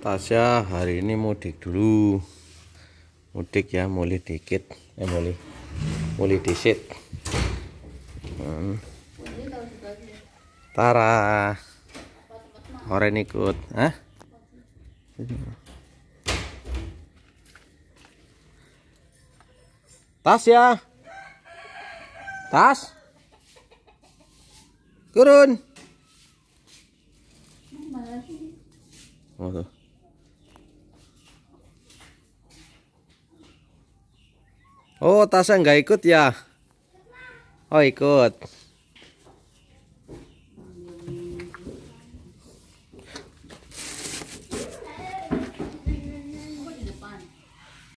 Tasya hari ini mudik dulu mudik ya mulai dikit eh mulai mulai disit hmm. Tara orang ikut ah tas ya tas turun Oh, Oh, tasnya nggak ikut ya? Oh, ikut.